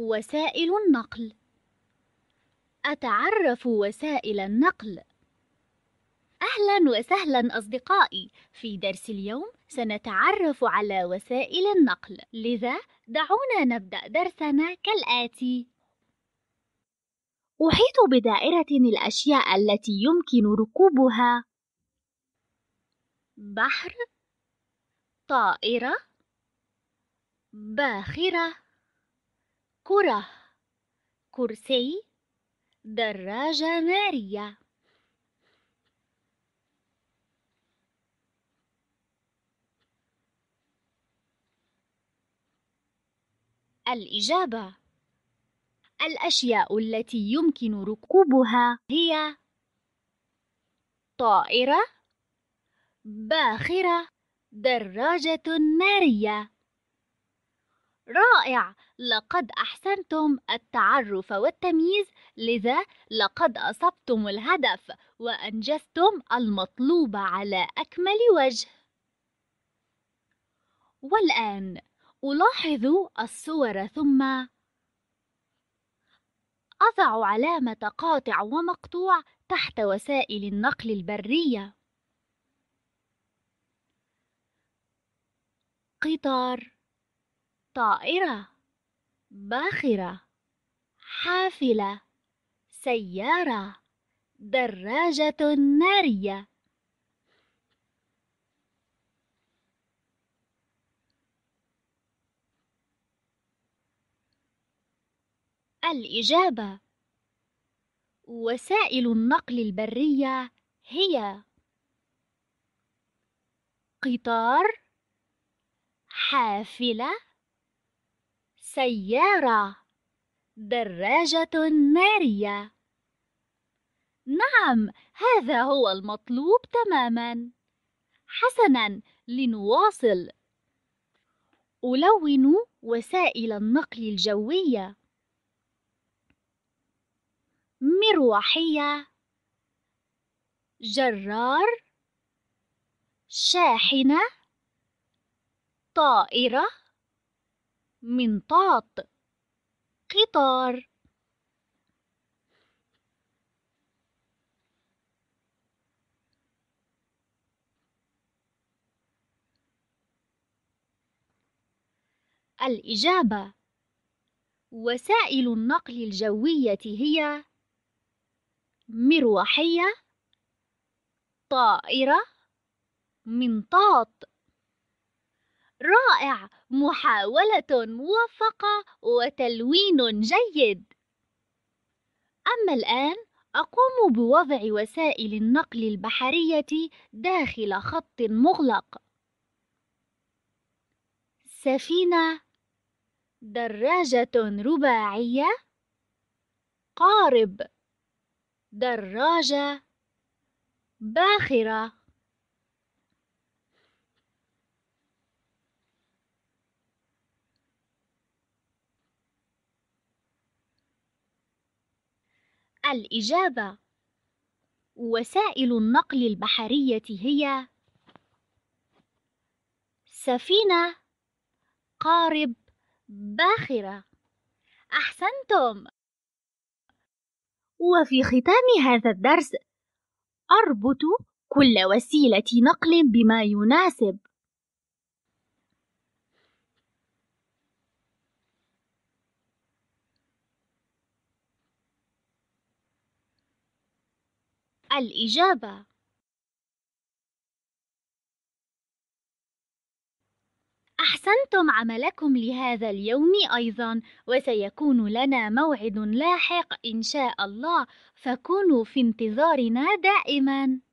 وسائل النقل أتعرف وسائل النقل أهلا وسهلا أصدقائي في درس اليوم سنتعرف على وسائل النقل لذا دعونا نبدأ درسنا كالآتي أحيط بدائرة الأشياء التي يمكن ركوبها بحر طائرة باخرة كرة كرسي دراجة نارية الإجابة الأشياء التي يمكن ركوبها هي طائرة باخرة دراجة نارية رائع لقد احسنتم التعرف والتمييز لذا لقد اصبتم الهدف وانجزتم المطلوب على اكمل وجه والان الاحظ الصور ثم اضع علامه قاطع ومقطوع تحت وسائل النقل البريه قطار طائرة باخرة حافلة سيارة دراجة نارية الإجابة وسائل النقل البرية هي قطار حافلة سيارة دراجة نارية نعم هذا هو المطلوب تماما حسنا لنواصل ألون وسائل النقل الجوية مروحية جرار شاحنة طائرة منطاط قطار الإجابة وسائل النقل الجوية هي مروحية طائرة منطاط رائع محاولة موفقة وتلوين جيد أما الآن أقوم بوضع وسائل النقل البحرية داخل خط مغلق سفينة دراجة رباعية قارب دراجة باخرة الإجابة وسائل النقل البحرية هي سفينة قارب باخرة أحسنتم وفي ختام هذا الدرس أربط كل وسيلة نقل بما يناسب الإجابة أحسنتم عملكم لهذا اليوم أيضا وسيكون لنا موعد لاحق إن شاء الله فكونوا في انتظارنا دائما